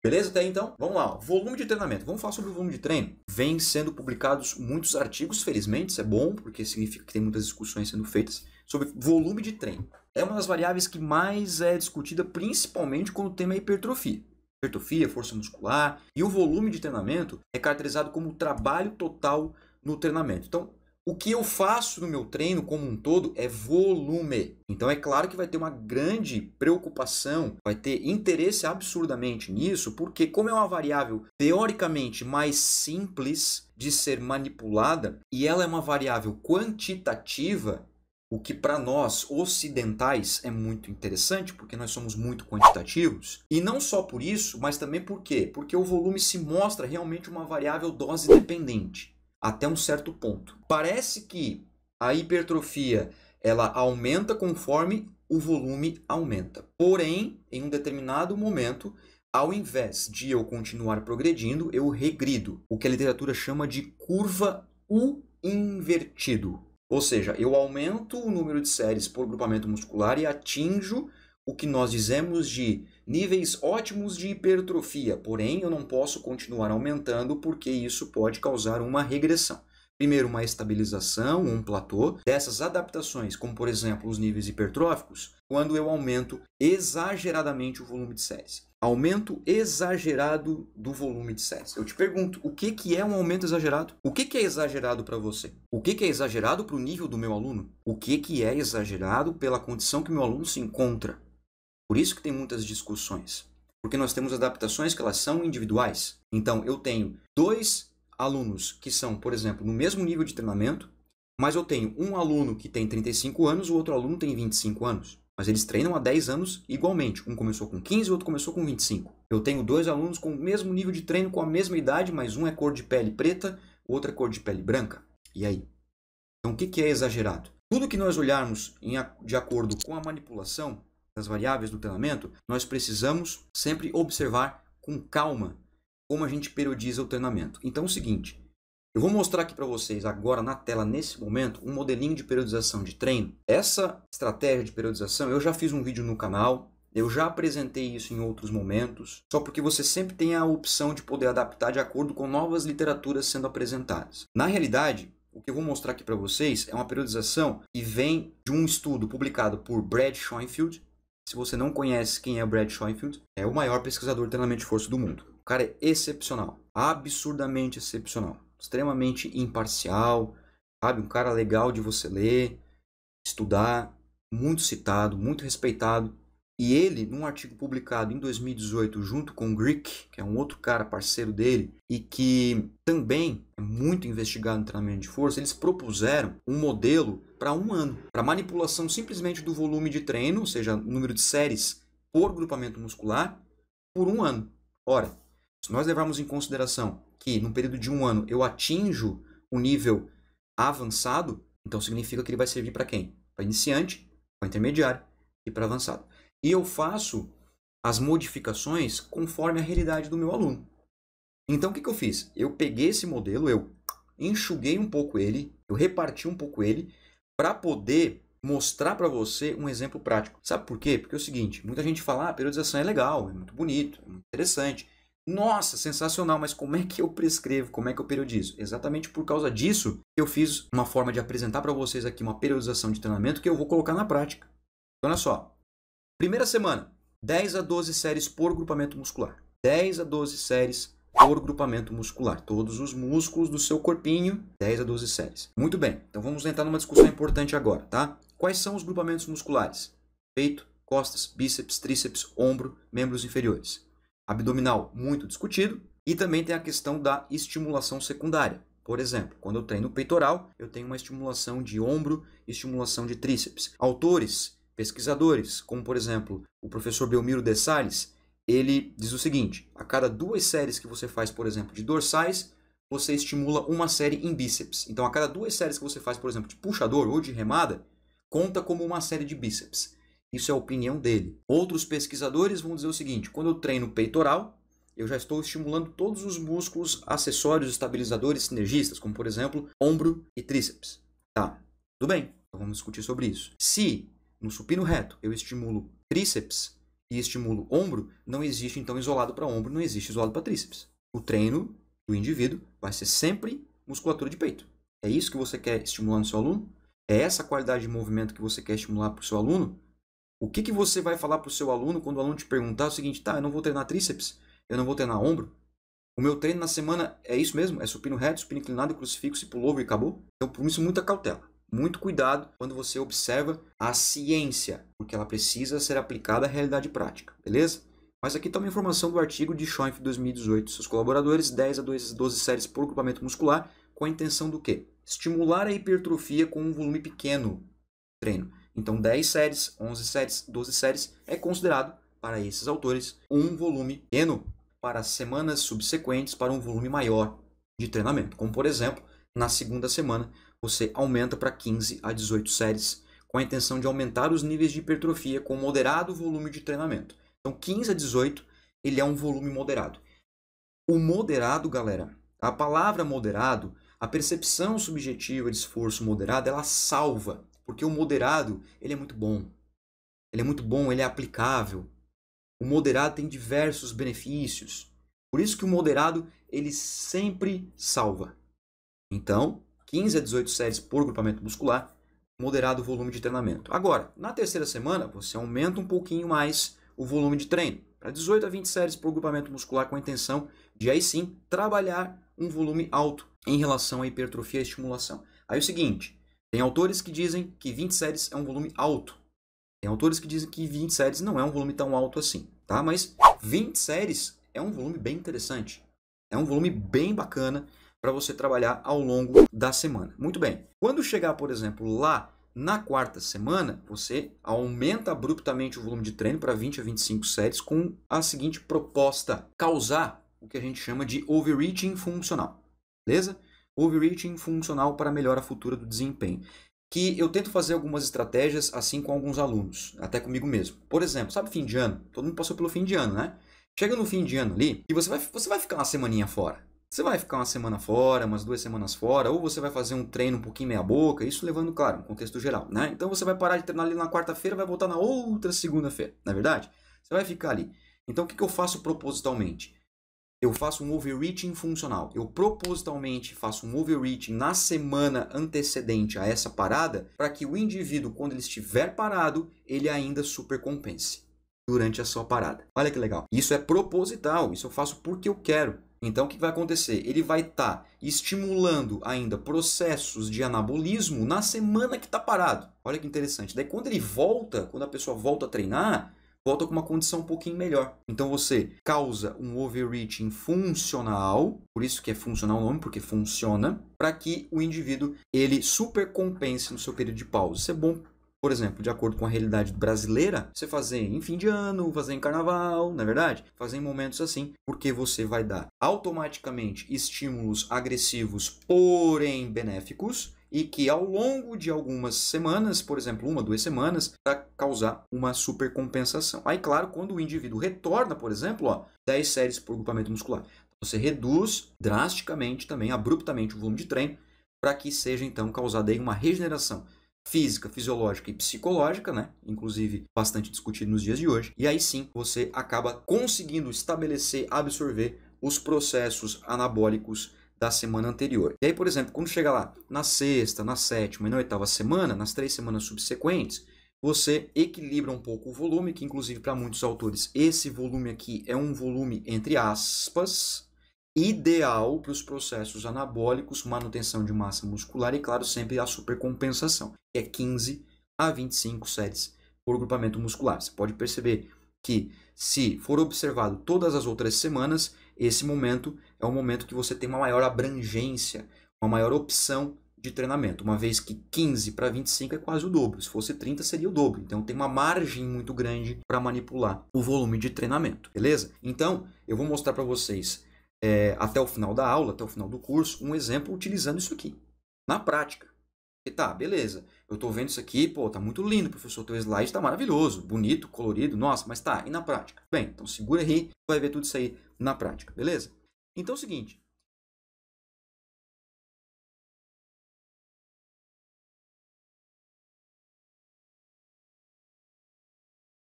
Beleza até então? Vamos lá, volume de treinamento. Vamos falar sobre o volume de treino. Vem sendo publicados muitos artigos, felizmente, isso é bom, porque significa que tem muitas discussões sendo feitas sobre volume de treino. É uma das variáveis que mais é discutida, principalmente quando o tema é hipertrofia. Hipertrofia, força muscular, e o volume de treinamento é caracterizado como o trabalho total no treinamento. Então, o que eu faço no meu treino como um todo é volume. Então é claro que vai ter uma grande preocupação, vai ter interesse absurdamente nisso, porque como é uma variável teoricamente mais simples de ser manipulada e ela é uma variável quantitativa, o que para nós ocidentais é muito interessante, porque nós somos muito quantitativos. E não só por isso, mas também por quê? Porque o volume se mostra realmente uma variável dose dependente até um certo ponto. Parece que a hipertrofia ela aumenta conforme o volume aumenta. Porém, em um determinado momento, ao invés de eu continuar progredindo, eu regrido, o que a literatura chama de curva U invertido. Ou seja, eu aumento o número de séries por grupamento muscular e atinjo o que nós dizemos de Níveis ótimos de hipertrofia, porém eu não posso continuar aumentando porque isso pode causar uma regressão. Primeiro, uma estabilização, um platô. Dessas adaptações, como por exemplo os níveis hipertróficos, quando eu aumento exageradamente o volume de séries. Aumento exagerado do volume de séries. Eu te pergunto, o que, que é um aumento exagerado? O que, que é exagerado para você? O que, que é exagerado para o nível do meu aluno? O que, que é exagerado pela condição que meu aluno se encontra? Por isso que tem muitas discussões, porque nós temos adaptações que elas são individuais. Então, eu tenho dois alunos que são, por exemplo, no mesmo nível de treinamento, mas eu tenho um aluno que tem 35 anos, o outro aluno tem 25 anos. Mas eles treinam há 10 anos igualmente. Um começou com 15, o outro começou com 25. Eu tenho dois alunos com o mesmo nível de treino, com a mesma idade, mas um é cor de pele preta, o outro é cor de pele branca. E aí? Então, o que é exagerado? Tudo que nós olharmos de acordo com a manipulação das variáveis do treinamento, nós precisamos sempre observar com calma como a gente periodiza o treinamento. Então é o seguinte, eu vou mostrar aqui para vocês agora na tela, nesse momento, um modelinho de periodização de treino. Essa estratégia de periodização, eu já fiz um vídeo no canal, eu já apresentei isso em outros momentos, só porque você sempre tem a opção de poder adaptar de acordo com novas literaturas sendo apresentadas. Na realidade, o que eu vou mostrar aqui para vocês é uma periodização que vem de um estudo publicado por Brad Schoenfield, se você não conhece quem é Brad Schoenfeld, é o maior pesquisador de treinamento de força do mundo. O cara é excepcional, absurdamente excepcional, extremamente imparcial, sabe? Um cara legal de você ler, estudar, muito citado, muito respeitado. E ele, num artigo publicado em 2018 junto com o Grick, que é um outro cara parceiro dele e que também é muito investigado no treinamento de força, eles propuseram um modelo para um ano, para manipulação simplesmente do volume de treino, ou seja, número de séries por grupamento muscular, por um ano. Ora, se nós levarmos em consideração que no período de um ano eu atinjo o nível avançado, então significa que ele vai servir para quem? Para iniciante, para intermediário e para avançado. E eu faço as modificações conforme a realidade do meu aluno. Então o que, que eu fiz? Eu peguei esse modelo, eu enxuguei um pouco ele, eu reparti um pouco ele para poder mostrar para você um exemplo prático. Sabe por quê? Porque é o seguinte, muita gente fala, ah, periodização é legal, é muito bonito, é muito interessante. Nossa, sensacional, mas como é que eu prescrevo? Como é que eu periodizo? Exatamente por causa disso, eu fiz uma forma de apresentar para vocês aqui uma periodização de treinamento que eu vou colocar na prática. Então, olha só. Primeira semana, 10 a 12 séries por grupamento muscular. 10 a 12 séries por grupamento muscular, todos os músculos do seu corpinho, 10 a 12 séries. Muito bem, então vamos entrar numa discussão importante agora, tá? Quais são os grupamentos musculares? Peito, costas, bíceps, tríceps, ombro, membros inferiores. Abdominal, muito discutido. E também tem a questão da estimulação secundária. Por exemplo, quando eu treino peitoral, eu tenho uma estimulação de ombro e estimulação de tríceps. Autores, pesquisadores, como por exemplo o professor Belmiro de Salles, ele diz o seguinte: a cada duas séries que você faz, por exemplo, de dorsais, você estimula uma série em bíceps. Então, a cada duas séries que você faz, por exemplo, de puxador ou de remada, conta como uma série de bíceps. Isso é a opinião dele. Outros pesquisadores vão dizer o seguinte: quando eu treino peitoral, eu já estou estimulando todos os músculos acessórios, estabilizadores, sinergistas, como por exemplo, ombro e tríceps. Tá, tudo bem, então vamos discutir sobre isso. Se no supino reto eu estimulo tríceps, e estimulo ombro, não existe então isolado para ombro, não existe isolado para tríceps. O treino do indivíduo vai ser sempre musculatura de peito. É isso que você quer estimular no seu aluno? É essa qualidade de movimento que você quer estimular para o seu aluno? O que, que você vai falar para o seu aluno quando o aluno te perguntar o seguinte, tá, eu não vou treinar tríceps, eu não vou treinar ombro? O meu treino na semana é isso mesmo? É supino reto, supino inclinado, crucifixo e pullover e acabou? Então, por isso, muita cautela muito cuidado quando você observa a ciência, porque ela precisa ser aplicada à realidade prática, beleza? Mas aqui está uma informação do artigo de Schoenf 2018. Seus colaboradores, 10 a 12 séries por grupamento muscular, com a intenção do quê? Estimular a hipertrofia com um volume pequeno treino. Então, 10 séries, 11 séries, 12 séries é considerado, para esses autores, um volume pequeno para semanas subsequentes para um volume maior de treinamento, como por exemplo, na segunda semana você aumenta para 15 a 18 séries, com a intenção de aumentar os níveis de hipertrofia com moderado volume de treinamento. Então, 15 a 18, ele é um volume moderado. O moderado, galera, a palavra moderado, a percepção subjetiva de esforço moderado, ela salva, porque o moderado, ele é muito bom. Ele é muito bom, ele é aplicável. O moderado tem diversos benefícios. Por isso que o moderado, ele sempre salva. Então, 15 a 18 séries por grupamento muscular, moderado o volume de treinamento. Agora, na terceira semana, você aumenta um pouquinho mais o volume de treino, para 18 a 20 séries por grupamento muscular com a intenção de aí sim trabalhar um volume alto em relação à hipertrofia e estimulação. Aí é o seguinte, tem autores que dizem que 20 séries é um volume alto. Tem autores que dizem que 20 séries não é um volume tão alto assim, tá? Mas 20 séries é um volume bem interessante. É um volume bem bacana para você trabalhar ao longo da semana. Muito bem. Quando chegar, por exemplo, lá na quarta semana, você aumenta abruptamente o volume de treino para 20 a 25 séries com a seguinte proposta: causar o que a gente chama de overreaching funcional. Beleza? Overreaching funcional para melhora futura do desempenho. Que eu tento fazer algumas estratégias assim com alguns alunos, até comigo mesmo. Por exemplo, sabe fim de ano? Todo mundo passou pelo fim de ano, né? Chega no fim de ano ali e você vai, você vai ficar uma semaninha fora. Você vai ficar uma semana fora, umas duas semanas fora, ou você vai fazer um treino um pouquinho meia boca, isso levando, claro, um contexto geral, né? Então você vai parar de treinar ali na quarta-feira, vai voltar na outra segunda-feira, na é verdade? Você vai ficar ali. Então o que, que eu faço propositalmente? Eu faço um overreaching funcional. Eu propositalmente faço um overreaching na semana antecedente a essa parada, para que o indivíduo, quando ele estiver parado, ele ainda supercompense durante a sua parada. Olha que legal. Isso é proposital, isso eu faço porque eu quero. Então, o que vai acontecer? Ele vai estar tá estimulando ainda processos de anabolismo na semana que está parado. Olha que interessante. Daí, quando ele volta, quando a pessoa volta a treinar, volta com uma condição um pouquinho melhor. Então, você causa um overreaching funcional, por isso que é funcional o nome, porque funciona, para que o indivíduo ele supercompense no seu período de pausa. Isso é bom por exemplo, de acordo com a realidade brasileira, você fazer em fim de ano, fazer em carnaval, na é verdade? Fazer em momentos assim, porque você vai dar automaticamente estímulos agressivos, porém benéficos, e que ao longo de algumas semanas, por exemplo, uma, duas semanas, vai causar uma supercompensação. Aí, claro, quando o indivíduo retorna, por exemplo, ó, 10 séries por grupamento muscular, então, você reduz drasticamente também, abruptamente, o volume de treino, para que seja então causada aí uma regeneração física, fisiológica e psicológica, né? Inclusive bastante discutido nos dias de hoje. E aí sim você acaba conseguindo estabelecer, absorver os processos anabólicos da semana anterior. E aí, por exemplo, quando chega lá na sexta, na sétima e na oitava semana, nas três semanas subsequentes, você equilibra um pouco o volume, que inclusive para muitos autores esse volume aqui é um volume entre aspas, ideal para os processos anabólicos, manutenção de massa muscular e, claro, sempre a supercompensação, que é 15 a 25 séries por grupamento muscular. Você pode perceber que, se for observado todas as outras semanas, esse momento é o momento que você tem uma maior abrangência, uma maior opção de treinamento, uma vez que 15 para 25 é quase o dobro, se fosse 30 seria o dobro. Então tem uma margem muito grande para manipular o volume de treinamento, beleza? Então, eu vou mostrar para vocês é, até o final da aula, até o final do curso, um exemplo utilizando isso aqui, na prática. E tá, beleza, eu estou vendo isso aqui, pô, tá muito lindo, professor, teu slide está maravilhoso, bonito, colorido, nossa, mas tá, e na prática? Bem, então segura aí, vai ver tudo isso aí na prática, beleza? Então é o seguinte,